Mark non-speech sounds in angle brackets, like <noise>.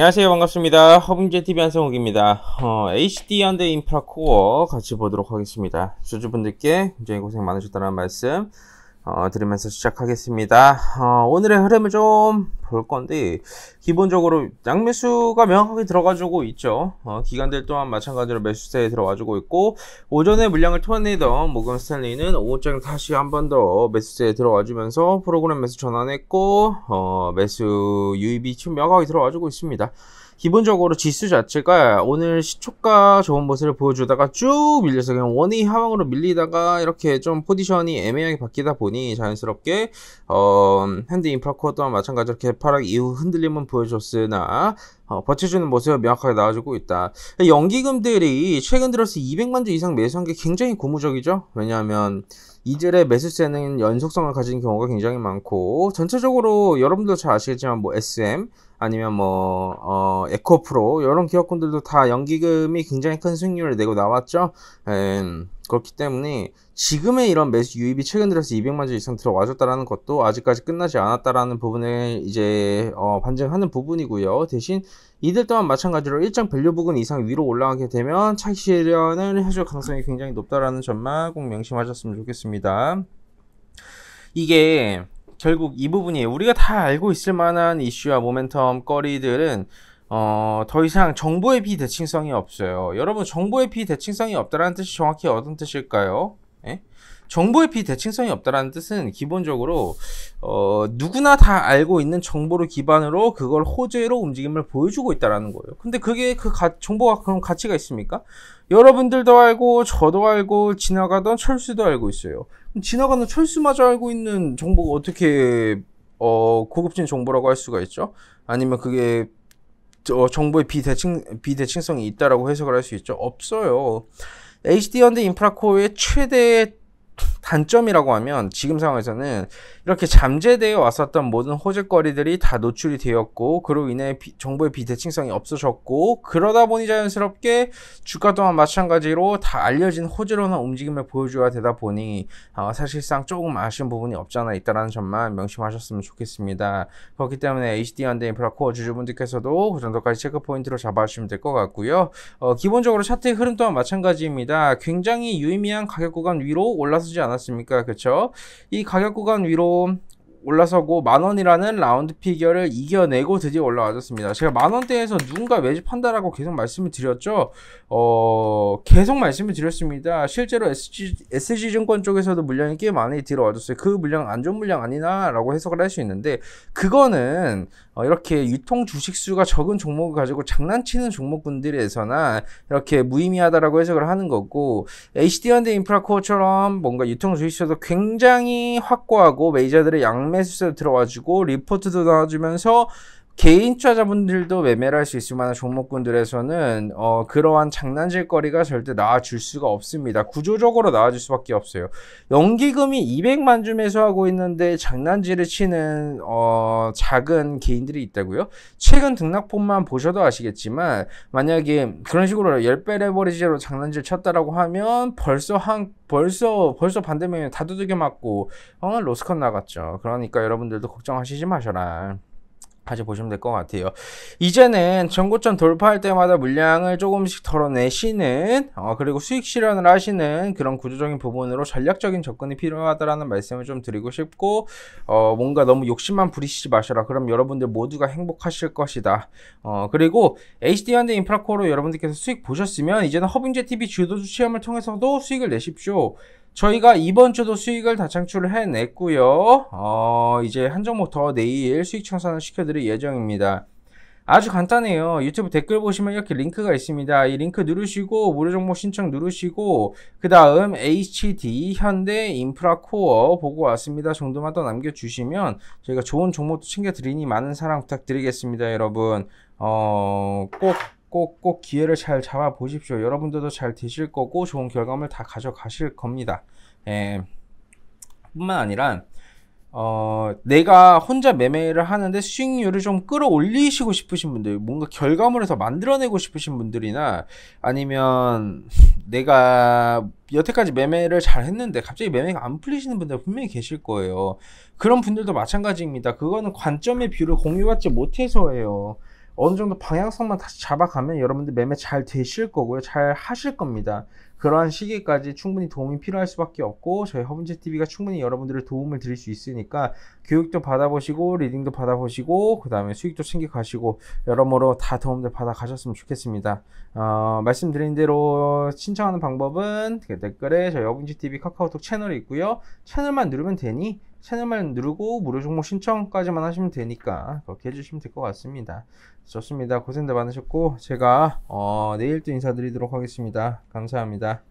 안녕하세요 반갑습니다 허브인제TV 한성욱입니다 어, HD 현대 인프라 코어 같이 보도록 하겠습니다 주주분들께 굉장히 고생 많으셨다는 말씀 어, 드리면서 시작하겠습니다. 어, 오늘의 흐름을 좀 볼 건데 기본적으로 양매수가 명확하게 들어가지고 있죠. 어, 기관들 또한 마찬가지로 매수세에 들어가지고 있고 오전에 물량을 토해내던 모건 스탠리는 오후장 다시 한 번 더 매수세에 들어가주면서 프로그램 매수 전환했고 어, 매수 유입이 좀 명확하게 들어가지고 있습니다. 기본적으로 지수 자체가 오늘 시초가 좋은 모습을 보여주다가 쭉 밀려서 그냥 원위 하방으로 밀리다가 이렇게 좀 포지션이 애매하게 바뀌다 보니 자연스럽게 어, 핸드 인프라 코어와 마찬가지로 개파락 이후 흔들림은 보여줬으나 어, 버텨주는 모습 이 명확하게 나와주고 있다. 연기금들이 최근 들어서 200만 주 이상 매수한 게 굉장히 고무적이죠. 왜냐하면 이들의 매수세는 연속성을 가진 경우가 굉장히 많고 전체적으로 여러분도 잘 아시겠지만 뭐 SM 아니면 뭐 어, 에코프로 이런 기업군들도 다 연기금이 굉장히 큰 수익률을 내고 나왔죠. 음, 그렇기 때문에 지금의 이런 매수 유입이 최근 들어서 200만 주 이상 들어와줬다라는 것도 아직까지 끝나지 않았다라는 부분을 이제 어, 반증하는 부분이고요. 대신 이들 또한 마찬가지로 일정 밸류 부근 이상 위로 올라가게 되면 차익 실현을 해줄 가능성이 굉장히 높다라는 점만 꼭 명심하셨으면 좋겠습니다. 이게 결국 이부분이 우리가 다 알고 있을 만한 이슈와 모멘텀 거리들은 어, 더 이상 정보의 비대칭성이 없어요. 여러분, 정보의 비대칭성이 없다라는 뜻이 정확히 어떤 뜻일까요? 예? 정보의 비대칭성이 없다라는 뜻은 기본적으로 어, 누구나 다 알고 있는 정보를 기반으로 그걸 호재로 움직임을 보여주고 있다라는 거예요. 근데 그게 그 가, 정보가 그런 가치가 있습니까? 여러분들도 알고 저도 알고 지나가던 철수도 알고 있어요. 지나가는 철수마저 알고 있는 정보가 어떻게 어, 고급진 정보라고 할 수가 있죠? 아니면 그게 정보의 비대칭, 비대칭성이 있다라고 해석을 할 수 있죠. 없어요. HD언드 인프라코어의 최대 단점이라고 하면 지금 상황에서는 이렇게 잠재되어 왔었던 모든 호재거리들이 다 노출이 되었고 그로 인해 비, 정보의 비대칭성이 없어졌고 그러다 보니 자연스럽게 주가 또한 마찬가지로 다 알려진 호재로는 움직임을 보여줘야 되다 보니 어, 사실상 조금 아쉬운 부분이 없잖아 있다라는 점만 명심하셨으면 좋겠습니다. 그렇기 때문에 HD 현대 인프라코어 주주분들께서도 그 정도까지 체크 포인트로 잡아주시면 될 것 같고요. 어, 기본적으로 차트의 흐름 또한 마찬가지입니다. 굉장히 유의미한 가격 구간 위로 올라서 떨지 않았습니까? 그렇죠? 이 가격 구간 위로 올라서고 만원이라는 라운드 피겨를 이겨내고 드디어 올라와줬습니다. 제가 만원대에서 누군가 매집한다라고 계속 말씀을 드렸죠. 어, 계속 말씀을 드렸습니다. 실제로 SG, SG증권 쪽에서도 물량이 꽤 많이 들어와줬어요. 그 물량 안 좋은 물량 아니나라고 해석을 할 수 있는데, 그거는 어, 이렇게 유통 주식수가 적은 종목을 가지고 장난치는 종목분들에서나 이렇게 무의미하다라고 해석을 하는 거고, HD현대 인프라코어처럼 뭔가 유통 주식수도 굉장히 확고하고 메이저들의 양 장매 수세도 들어와주고 리포트도 나와주면서 개인 투자자분들도 매매를 할 수 있을 만한 종목군들에서는 어, 그러한 장난질거리가 절대 나와줄 수가 없습니다. 구조적으로 나와줄 수밖에 없어요. 연기금이 200만 주 매수하고 있는데 장난질을 치는 어, 작은 개인들이 있다고요? 최근 등락폰만 보셔도 아시겠지만 만약에 그런 식으로 10배 레버리지로 장난질 쳤다라고 하면 벌써 한 벌써 벌써 반대면다 두들겨 맞고 어, 로스컷 나갔죠. 그러니까 여러분들도 걱정하시지 마셔라. 가져 보시면 될 것 같아요. 이제는 전고점 돌파할 때마다 물량을 조금씩 털어내시는 어, 그리고 수익 실현을 하시는 그런 구조적인 부분으로 전략적인 접근이 필요하다라는 말씀을 좀 드리고 싶고 어, 뭔가 너무 욕심만 부리시지 마셔라. 그럼 여러분들 모두가 행복하실 것이다. 어, 그리고 HD현대 인프라코로 어 여러분들께서 수익 보셨으면 이제는 허빙제 TV 주도주 시험을 통해서도 수익을 내십시오. 저희가 이번 주도 수익을 다 창출을 해냈고요. 어, 이제 한 종목 더 내일 수익 청산을 시켜드릴 예정입니다. 아주 간단해요. 유튜브 댓글 보시면 이렇게 링크가 있습니다. 이 링크 누르시고 무료 정보 신청 누르시고 그 다음 HD 현대 인프라코어 보고 왔습니다 정도만 더 남겨주시면 저희가 좋은 종목도 챙겨드리니 많은 사랑 부탁드리겠습니다, 여러분. 어, 꼭 꼭꼭 기회를 잘 잡아 보십시오. 여러분들도 잘 되실 거고 좋은 결과물 다 가져가실 겁니다. 에, 예. 뿐만 아니라 어, 내가 혼자 매매를 하는데 수익률을 좀 끌어올리시고 싶으신 분들, 뭔가 결과물을 더 만들어내고 싶으신 분들이나 아니면 <laughs> 내가 여태까지 매매를 잘 했는데 갑자기 매매가 안 풀리시는 분들 분명히 계실 거예요. 그런 분들도 마찬가지입니다. 그거는 관점의 뷰를 공유받지 못해서예요. 어느 정도 방향성만 다시 잡아가면 여러분들 매매 잘 되실 거고요. 잘 하실 겁니다. 그러한 시기까지 충분히 도움이 필요할 수밖에 없고 저희 허브제 TV가 충분히 여러분들을 도움을 드릴 수 있으니까 교육도 받아보시고 리딩도 받아보시고 그 다음에 수익도 챙겨가시고 여러모로 다도움을 받아가셨으면 좋겠습니다. 어, 말씀드린 대로 신청하는 방법은 댓글에 저희 허브제 TV 카카오톡 채널이 있고요. 채널만 누르면 되니 채널만 누르고 무료 종목 신청까지만 하시면 되니까 그렇게 해주시면 될 것 같습니다. 좋습니다. 고생들 많으셨고 제가 어, 내일 또 인사드리도록 하겠습니다. 감사합니다.